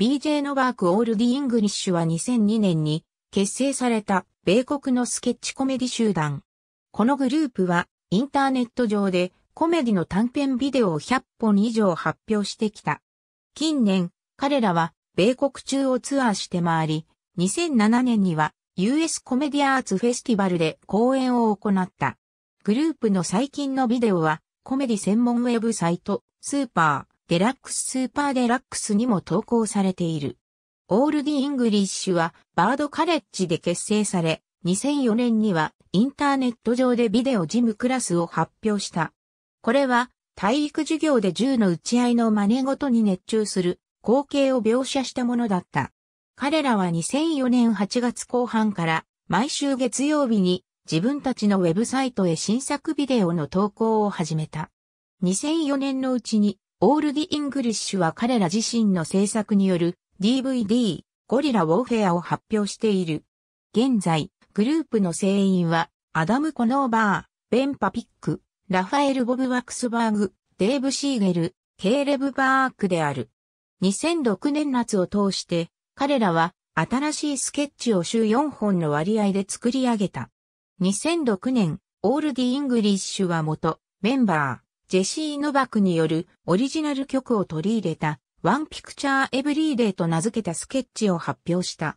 BJ のバーク・オール・ディ・イングリッシュは2002年に結成された米国のスケッチコメディ集団。このグループはインターネット上でコメディの短編ビデオを100本以上発表してきた。近年、彼らは米国中をツアーして回り、2007年には US コメディアーツフェスティバルで公演を行った。グループの最近のビデオはコメディ専門ウェブサイト、スーパー。デラックススーパーデラックスにも投稿されている。オールディ・イングリッシュはバードカレッジで結成され、2004年にはインターネット上でビデオジムクラスを発表した。これは体育授業で銃の打ち合いの真似事に熱中する光景を描写したものだった。彼らは2004年8月後半から毎週月曜日に自分たちのウェブサイトへ新作ビデオの投稿を始めた。2004年のうちにオールディ・イングリッシュは彼ら自身の制作による DVD ゴリラ・ウォーフェアを発表している。現在、グループの成員はアダム・コノーバー、ベン・パピック、ラファエル・ボブ・ワックスバーグ、デーブ・シーゲル、ケーレブ・バークである。2006年夏を通して彼らは新しいスケッチを週4本の割合で作り上げた。2006年、オールディ・イングリッシュは元メンバー、ジェシー・ノバクによるオリジナル曲を取り入れたワンピクチャーエブリーデーと名付けたスケッチを発表した。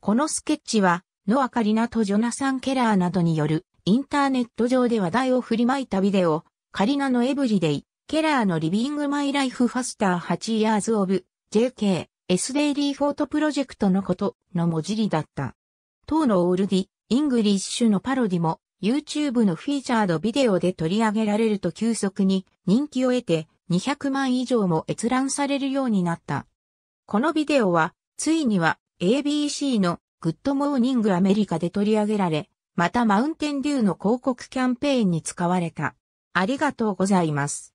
このスケッチは、ノア・カリナとジョナサン・ケラーなどによるインターネット上で話題を振りまいたビデオ、カリナのエブリデイ、ケラーのリビング・マイ・ライフ・ファスター8 years of JK、S デイリー・フォート・プロジェクトのことの文字りだった。当のオールディ、イングリッシュのパロディも YouTube のフィーチャードビデオで取り上げられると急速に人気を得て200万以上も閲覧されるようになった。このビデオは、ついには ABC のグッドモーニングアメリカで取り上げられ、またマウンテンデューの広告キャンペーンに使われた。ありがとうございます。